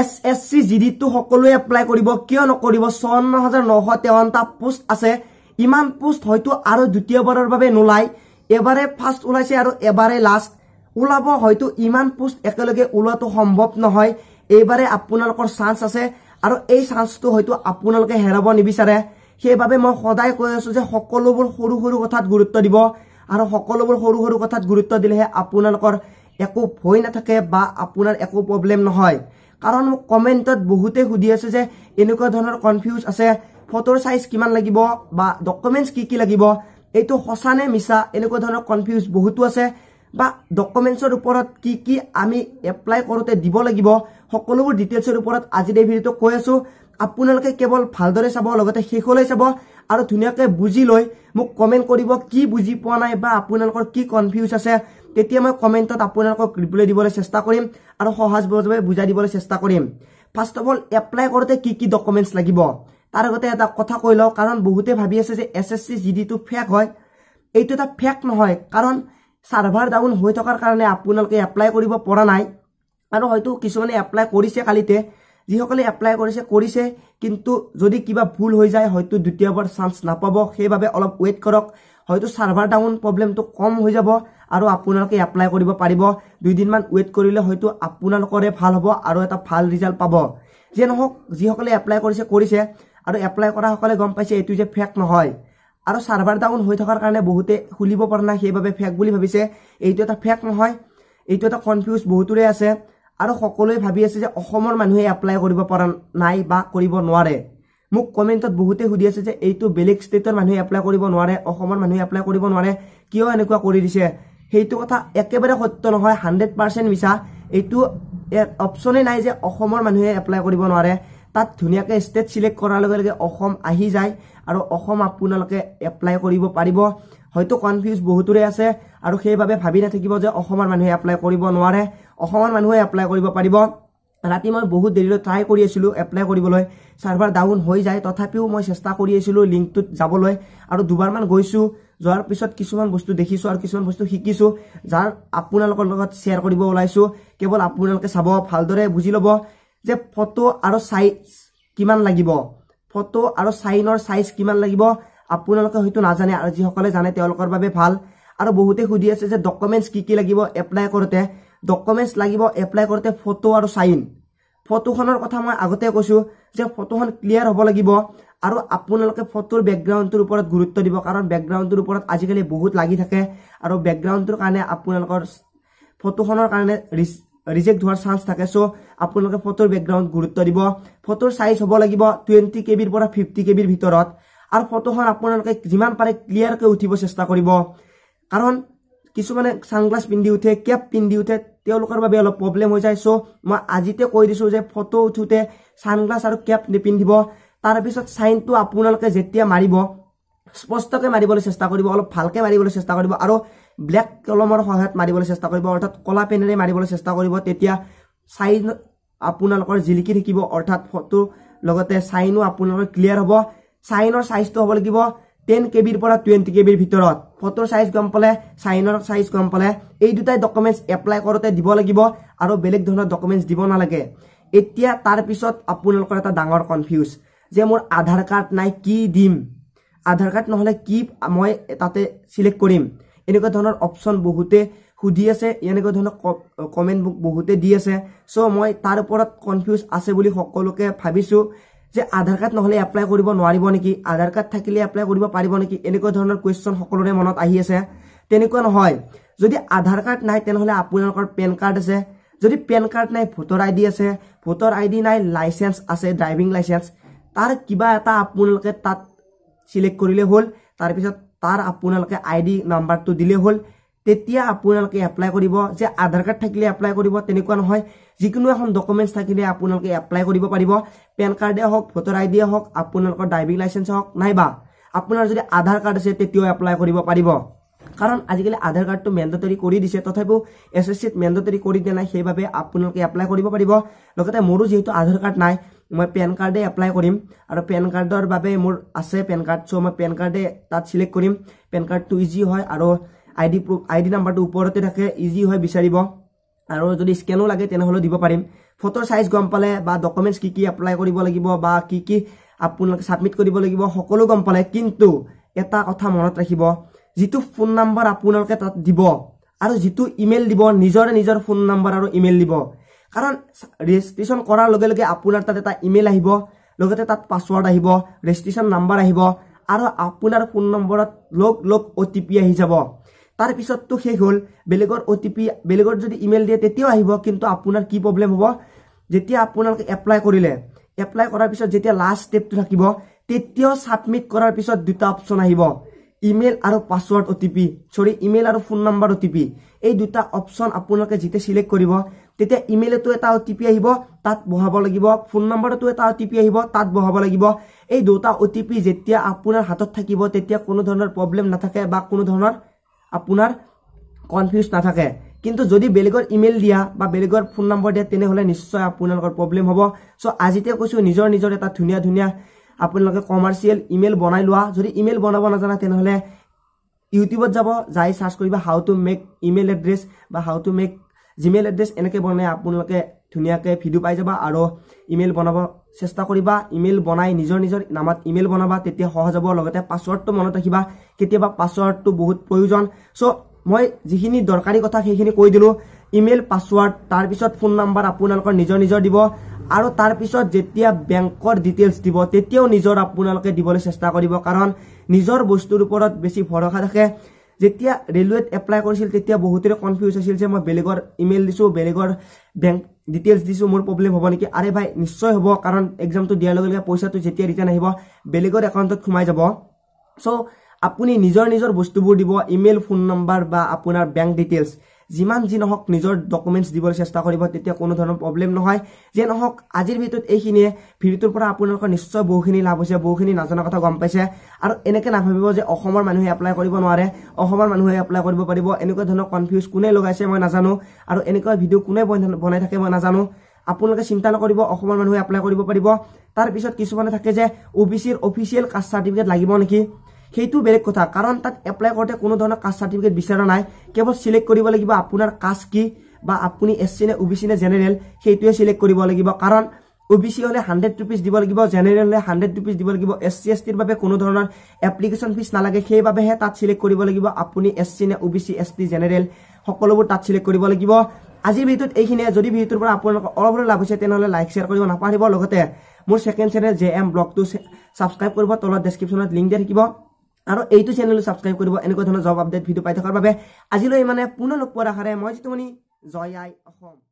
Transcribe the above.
S S C G ডিটো সকলোৱে apply কৰিব কিয় নকৰিব চৌৱন্ন হাজাৰ নশ তেৱন্নটা পোষ্ট আছে ইমান পোষ্ট হয়তো আৰু দ্বিতীয়বাৰৰ বাবে নোলায় এবাৰে ফাৰ্ষ্ট ওলাইছে আৰু এবাৰে লাষ্ট ওলাব হয়তো ইমান পোষ্ট একেলগে ওলোৱাটো সম্ভৱ নহয় এইবাৰে আপোনালোকৰ চান্স আছে আৰু এই চান্সটো হয়তো আপোনালোকে হেৰাব নিবিচাৰে সেইবাবে মই সদায় কৈ আছো যে সকলোবোৰ সৰু সৰু কথাত গুৰুত্ব দিব আৰু সকলোবোৰ সৰু সৰু কথাত গুৰুত্ব দিলেহে আপোনালোকৰ একো ভয় নাথাকে বা আপোনাৰ একো প্ৰব্লেম নহয় কাৰণ মোক কমেণ্টত বহুতে সুধি আছে যে এনেকুৱা ধৰণৰ কনফিউজ আছে ফটোৰ চাইজ কিমান লাগিব বা ডকুমেণ্টছ কি কি লাগিব এইটো সঁচা নে মিছা এনেকুৱা ধৰণৰ কনফিউজ বহুতো আছে বা ডকুমেণ্টছৰ ওপৰত কি কি আমি এপ্লাই কৰোঁতে দিব লাগিব সকলোবোৰ ডিটেইলছৰ ওপৰত আজিৰ এই ভিডিঅ'টো কৈ আছোঁ আপোনালোকে কেৱল ভালদৰে চাব লগতে শেষলৈ চাব আৰু ধুনীয়াকৈ বুজি লৈ মোক কমেণ্ট কৰিব কি বুজি পোৱা নাই বা আপোনালোকৰ কি কনফিউজ আছে তেতিয়া মই কমেণ্টত আপোনালোকক ৰিপ্লাই দিবলৈ চেষ্টা কৰিম আৰু সহজ বুজাই দিবলৈ চেষ্টা কৰিম ফাৰ্ষ্ট অফ অল এপ্লাই কৰোঁতে কি কি ডকুমেণ্টছ লাগিব তাৰ আগতে এটা কথা কৈ লওঁ কাৰণ বহুতে ভাবি আছে যে এছ এছ চি জি ডিটো ফেক হয় এইটো এটা ফেক নহয় কাৰণ ছাৰ্ভাৰ ডাউন হৈ থকাৰ কাৰণে আপোনালোকে এপ্লাই কৰিব পৰা নাই আৰু হয়তো কিছুমানে এপ্লাই কৰিছে কালিতে যিসকলে এপ্লাই কৰিছে কৰিছে কিন্তু যদি কিবা ভুল হৈ যায় হয়তো দ্বিতীয়বাৰ চান্স নাপাব সেইবাবে অলপ ৱেইট কৰক হয়তো ছাৰ্ভাৰ ডাউন প্ৰব্লেমটো কম হৈ যাব আৰু আপোনালোকে এপ্লাই কৰিব পাৰিব দুদিনমান ৱেইট কৰিলে হয়তো আপোনালোকৰে ভাল হ'ব আৰু এটা ভাল ৰিজাল্ট পাব যিয়ে নহওক যিসকলে এপ্লাই কৰিছে কৰিছে আৰু এপ্লাই কৰাসকলে গম পাইছে এইটো যে ফেক নহয় আৰু ছাৰ্ভাৰ ডাউন হৈ থকাৰ কাৰণে বহুতে খুলিব পৰা নাই সেইবাবে ফেক বুলি ভাবিছে এইটো এটা ফেক নহয় এইটো এটা কনফিউজ বহুতৰে আছে আৰু সকলোৱে ভাবি আছে যে অসমৰ মানুহে এপ্লাই কৰিব পৰা নাই বা কৰিব নোৱাৰে মোক কমেণ্টত বহুতে সুধি আছে যে এইটো বেলেগ ষ্টেটৰ মানুহে এপ্লাই কৰিব নোৱাৰে অসমৰ মানুহে এপ্লাই কৰিব নোৱাৰে কিয় এনেকুৱা কৰি দিছে সেইটো কথা একেবাৰে সত্য নহয় হাণ্ড্ৰেড পাৰ্চেণ্ট মিছা এইটো অপশ্যনে নাই যে অসমৰ মানুহে এপ্লাই কৰিব নোৱাৰে তাত ধুনীয়াকৈ ষ্টেট ছিলেক্ট কৰাৰ লগে লগে অসম আহি যায় আৰু অসম আপোনালোকে এপ্লাই কৰিব পাৰিব হয়তো কনফিউজ বহুতৰে আছে আৰু সেইবাবে ভাবি নাথাকিব যে অসমৰ মানুহে এপ্লাই কৰিব নোৱাৰে অসমৰ মানুহে এপ্লাই কৰিব পাৰিব ৰাতি মই বহুত দেৰিলৈ ট্ৰাই কৰি আছিলোঁ এপ্লাই কৰিবলৈ ছাৰ্ভাৰ ডাউন হৈ যায় তথাপিও মই চেষ্টা কৰি আছিলোঁ লিংকটোত যাবলৈ আৰু দুবাৰমান গৈছোঁ যোৱাৰ পিছত কিছুমান বস্তু দেখিছোঁ আৰু কিছুমান বস্তু শিকিছোঁ যাৰ আপোনালোকৰ লগত শ্বেয়াৰ কৰিব ওলাইছো কেৱল আপোনালোকে চাব ভালদৰে বুজি ল'ব যে ফটো আৰু চাইজ কিমান লাগিব ফটো আৰু চাইনৰ চাইজ কিমান লাগিব আপোনালোকে হয়তো নাজানে আৰু যিসকলে জানে তেওঁলোকৰ বাবে ভাল আৰু বহুতে সুধি আছে যে ডকুমেণ্টছ কি কি লাগিব এপ্লাই কৰোঁতে ডকুমেণ্টছ লাগিব এপ্লাই কৰোঁতে ফটো আৰু চাইন ফটোখনৰ কথা মই আগতে কৈছো যে ফটোখন ক্লিয়াৰ হ'ব লাগিব আৰু আপোনালোকে ফটোৰ বেকগ্ৰাউণ্ডটোৰ ওপৰত গুৰুত্ব দিব কাৰণ বেকগ্ৰাউণ্ডটোৰ ওপৰত আজিকালি বহুত লাগি থাকে আৰু বেকগ্ৰাউণ্ডটোৰ কাৰণে আপোনালোকৰ ফটোখনৰ কাৰণে ৰিজেক্ট হোৱাৰ চান্স থাকে চ' আপোনালোকে ফটোৰ বেকগ্ৰাউণ্ড গুৰুত্ব দিব ফটোৰ চাইজ হ'ব লাগিব টুৱেণ্টি কে বিৰ পৰা ফিফটি কে বিৰ ভিতৰত আৰু ফটোখন আপোনালোকে যিমান পাৰে ক্লিয়াৰকৈ উঠিব চেষ্টা কৰিব কাৰণ কিছুমানে ছানগ্লাছ পিন্ধি উঠে কেপ পিন্ধি উঠে তেওঁলোকৰ বাবে অলপ প্ৰব্লেম হৈ যায় চ' মই আজিতে কৈ দিছোঁ যে ফটো উঠোতে ছানগ্লাছ আৰু কেপ নিপিন্ধিব তাৰপিছত চাইনটো আপোনালোকে যেতিয়া মাৰিব স্পষ্টকৈ মাৰিবলৈ চেষ্টা কৰিব অলপ ভালকৈ মাৰিবলৈ চেষ্টা কৰিব আৰু ব্লেক কলমৰ সহায়ত মাৰিবলৈ চেষ্টা কৰিব অৰ্থাৎ কলা পেনেৰে মাৰিবলৈ চেষ্টা কৰিব তেতিয়া চাইন আপোনালোকৰ জিলিকি থাকিব অৰ্থাৎ ফটোৰ লগতে চাইনো আপোনালোকৰ ক্লিয়াৰ হ'ব ছাইনৰ চাইজটো হ'ব লাগিব টেন কেবিৰ পৰা টুৱেণ্টি কেবিৰ ভিতৰত ফটোৰ চাইজ গম পালে চাইনৰ চাইজ গম পালে এই দুটাই ডকুমেণ্টছ এপ্লাই কৰোঁতে দিব লাগিব আৰু বেলেগ ধৰণৰ ডকুমেণ্টছ দিব নালাগে এতিয়া তাৰপিছত আপোনালোকৰ এটা ডাঙৰ কনফিউজ যে মোৰ আধাৰ কাৰ্ড নাই কি দিম আধাৰ কাৰ্ড নহ'লে কি মই তাতে ছিলেক্ট কৰিম এনেকুৱা ধৰণৰ অপশ্যন বহুতে সুধি আছে এনেকুৱা ধৰণৰ কমেণ্টবোৰ বহুতে দি আছে চ' মই তাৰ ওপৰত কনফিউজ আছে বুলি সকলোকে ভাবিছোঁ যে আধাৰ কাৰ্ড নহলে এপ্লাই কৰিব নোৱাৰিব নেকি আধাৰ কাৰ্ড থাকিলে এপ্লাই কৰিব পাৰিব নেকি এনেকুৱা ধৰণৰ কুৱেশ্যন সকলোৰে মনত আহি আছে তেনেকুৱা নহয় যদি আধাৰ কাৰ্ড নাই তেনেহলে আপোনালোকৰ পেন কাৰ্ড আছে যদি পেন কাৰ্ড নাই ভোটৰ আই ডি আছে ভোটৰ আই ডি নাই লাইচেঞ্চ আছে ড্ৰাইভিং লাইচেঞ্চ তাৰ কিবা এটা আপোনালোকে তাত ছিলেক্ট কৰিলে হ'ল তাৰপিছত তাৰ আপোনালোকে আই ডি নাম্বাৰটো দিলে হ'ল তেতিয়া আপোনালোকে এপ্লাই কৰিব যে আধাৰ কাৰ্ড থাকিলে এপ্লাই কৰিব তেনেকুৱা নহয় যিকোনো এখন ডকুমেণ্টছ থাকিলে আপোনালোকে এপ্লাই কৰিব পাৰিব পেন কাৰ্ডে হওক ভোটাৰ আই ডিয়ে হওক আপোনালোকৰ ড্ৰাইভিং লাইচেঞ্চ হওক নাইবা আপোনাৰ যদি আধাৰ কাৰ্ড আছে তেতিয়াও এপ্লাই কৰিব পাৰিব কাৰণ আজিকালি আধাৰ কাৰ্ডটো মেণ্ডেটৰী কৰি দিছে তথাপিও এছ এছ চিত মেণ্ডেটৰী কৰি দিয়া নাই সেইবাবে আপোনালোকে এপ্লাই কৰিব পাৰিব লগতে মোৰো যিহেতু আধাৰ কাৰ্ড নাই মই পেন কাৰ্ডে এপ্লাই কৰিম আৰু পেন কাৰ্ডৰ বাবে মোৰ আছে পেন কাৰ্ড চ' মই পেন কাৰ্ডে তাত ছিলেক্ট কৰিম পেন কাৰ্ডটো ইজি হয় আৰু I D proof I D নাম্বাৰটো ওপৰতে থাকে ইজি হয় বিচাৰিব আৰু যদি স্কেনো লাগে তেনেহ'লেও দিব পাৰিম ফটোৰ চাইজ গম পালে বা ডকুমেণ্টছ কি কি এপ্লাই কৰিব লাগিব বা কি কি আপোনালোকে ছাবমিট কৰিব লাগিব সকলো গম পালে কিন্তু এটা কথা মনত ৰাখিব যিটো ফোন নাম্বাৰ আপোনালোকে তাত দিব আৰু যিটো ইমেইল দিব নিজৰে নিজৰ ফোন নাম্বাৰ আৰু ইমেইল দিব কাৰণ ৰেজিষ্ট্ৰেশ্যন কৰাৰ লগে লগে আপোনাৰ তাত এটা ইমেইল আহিব লগতে তাত পাছৱৰ্ড আহিব ৰেজিষ্ট্ৰেশ্যন নাম্বাৰ আহিব আৰু আপোনাৰ ফোন নম্বৰত লগ লগ অ' টি পি আহি যাব তাৰ পিছততো শেষ হ'ল বেলেগৰ অ' টি পি বেলেগৰ যদি ইমেইল দিয়ে তেতিয়াও আহিব কিন্তু আপোনাৰ কি প্ৰব্লেম হ'ব যেতিয়া আপোনালোকে এপ্লাই কৰিলে এপ্লাই কৰাৰ পিছত যেতিয়া লাষ্ট ষ্টেপটো থাকিব তেতিয়াও ছাবমিট কৰাৰ পিছত দুটা অপশ্যন আহিব ইমেইল আৰু password O' T P sorry email আৰু phone number O' T P এই দুটা অপশ্যন আপোনালোকে যেতিয়া ছিলেক্ট কৰিব তেতিয়া ইমেইলতো এটা অ' টি পি আহিব তাত বহাব লাগিব ফোন নম্বৰতো এটা অ' টি পি আহিব তাত বহাব লাগিব এই দুটা অ' টি পি যেতিয়া আপোনাৰ হাতত থাকিব তেতিয়া কোনো ধৰণৰ প্ৰব্লেম নাথাকে বা কোনো ধৰণৰ আপোনাৰ কনফিউজ নাথাকে কিন্তু যদি বেলেগৰ ইমেইল দিয়া বা বেলেগৰ ফোন নম্বৰ দিয়া তেনেহ'লে নিশ্চয় আপোনালোকৰ প্ৰব্লেম হ'ব চ' আজিতে কৈছোঁ নিজৰ নিজৰ এটা ধুনীয়া ধুনীয়া আপোনালোকে কমাৰ্চিয়েল ইমেইল বনাই লোৱা যদি ইমেইল বনাব নাজানে তেনেহ'লে ইউটিউবত যাব যাই চাৰ্চ কৰিবা how to make email address বা how to make Gmail address এনেকৈ বনাই আপোনালোকে ধুনীয়াকৈ ভিডিঅ' পাই যাবা আৰু ইমেইল বনাব চেষ্টা কৰিবা ইমেইল বনাই নিজৰ নিজৰ নামত ইমেইল বনাবা তেতিয়া সহজ হ'ব লগতে পাছৱৰ্ডটো মনত ৰাখিবা কেতিয়াবা পাছৱৰ্ডটো বহুত প্ৰয়োজন চ' মই যিখিনি দৰকাৰী কথা সেইখিনি কৈ দিলোঁ ইমেইল পাছৱৰ্ড তাৰপিছত ফোন নাম্বাৰ আপোনালোকৰ নিজৰ নিজৰ দিব আৰু তাৰপিছত যেতিয়া বেংকৰ ডিটেইলছ দিব তেতিয়াও নিজৰ আপোনালোকে দিবলৈ চেষ্টা কৰিব কাৰণ নিজৰ বস্তুৰ ওপৰত বেছি ভৰসা থাকে যেতিয়া ৰেলৱেত এপ্লাই কৰিছিল তেতিয়া বহুতৰে কনফিউজ আছিল যে মই বেলেগৰ ইমেইল দিছোঁ বেলেগৰ বেংক ডিটেইলছ দিছোঁ মোৰ প্ৰব্লেম হ'ব নেকি আৰে ভাই নিশ্চয় হ'ব কাৰণ এক্সামটো দিয়াৰ লগে লগে পইচাটো যেতিয়া ৰিটাৰ্ণ আহিব বেলেগৰ একাউণ্টত সোমাই যাব চ' আপুনি নিজৰ নিজৰ বস্তুবোৰ দিব ইমেইল ফোন নম্বৰ বা আপোনাৰ বেংক ডিটেইলছ যিমান যি নহওক নিজৰ ডকুমেণ্টছ দিবলৈ চেষ্টা কৰিব তেতিয়া কোনো ধৰণৰ প্ৰব্লেম নহয় যে নহওক আজিৰ ভিডিঅ'ত এইখিনিয়ে ভিডিঅ'টোৰ পৰা আপোনালোকৰ নিশ্চয় বহুখিনি লাভ হৈছে বহুখিনি নজনা কথা গম পাইছে আৰু এনেকৈ নাভাবিব যে অসমৰ মানুহে এপ্লাই কৰিব নোৱাৰে অসমৰ মানুহে এপ্লাই কৰিব পাৰিব এনেকুৱা ধৰণৰ কনফিউজ কোনে লগাইছে মই নাজানো আৰু এনেকুৱা ভিডিঅ' কোনে বনাই থাকে মই নাজানো আপোনালোকে চিন্তা নকৰিব অসমৰ মানুহে এপ্লাই কৰিব পাৰিব তাৰপিছত কিছুমানে থাকে যে অ বি চিৰ অফিচিয়েল কাষ্ট চাৰ্টিফিকেট লাগিব নেকি সেইটো বেলেগ কথা কাৰণ তাত এপ্লাই কৰোঁতে কোনো ধৰণৰ কাষ্ট চাৰ্টিফিকেট বিচৰা নাই কেৱল চিলেক্ট কৰিব লাগিব আপোনাৰ কাষ্ট কি বা আপুনি এছ চি নে ও বি চি নে জেনেৰেল সেইটোৱে চিলেক্ট কৰিব লাগিব কাৰণ ও বি চি হ'লে হাণ্ড্ৰেড ৰুপিজ দিব লাগিব জেনেৰেল হ'লে হাণ্ড্ৰেড ৰুপিজ দিব লাগিব এছ চি এছ টিৰ বাবে কোনো ধৰণৰ এপ্লিকেশ্যন ফিজ নালাগে সেইবাবেহে তাত চিলেক্ট কৰিব লাগিব আপুনি এছ চি নে O B C S T general সকলোবোৰ তাত চিলেক্ট কৰিব লাগিব আজিৰ ভিডিঅ'ত এইখিনিয়ে যদি ভিডিঅ'টোৰ পৰা আপোনালোকৰ অলপ হ'লেও লাভ হৈছে তেনেহ'লে লাইক শ্বেয়াৰ কৰিব নাপাহৰিব লগতে মোৰ ছেকেণ্ড চেনেল জে এম ব্লগটো ছাবস্ক্ৰাইব কৰিব তলত ডেছক্ৰিপশ্যনত লিংক দিয়া থাকিব আৰু এইটো চেনেল ছাবস্ক্ৰাইব কৰিব এনেকুৱা ধৰণৰ জব আপডেট ভিডিঅ' পাই থকাৰ বাবে আজিলৈ মানে পুনৰ লগ পোৱাৰ আশাৰে মই যিটো মানে জয় আই অসম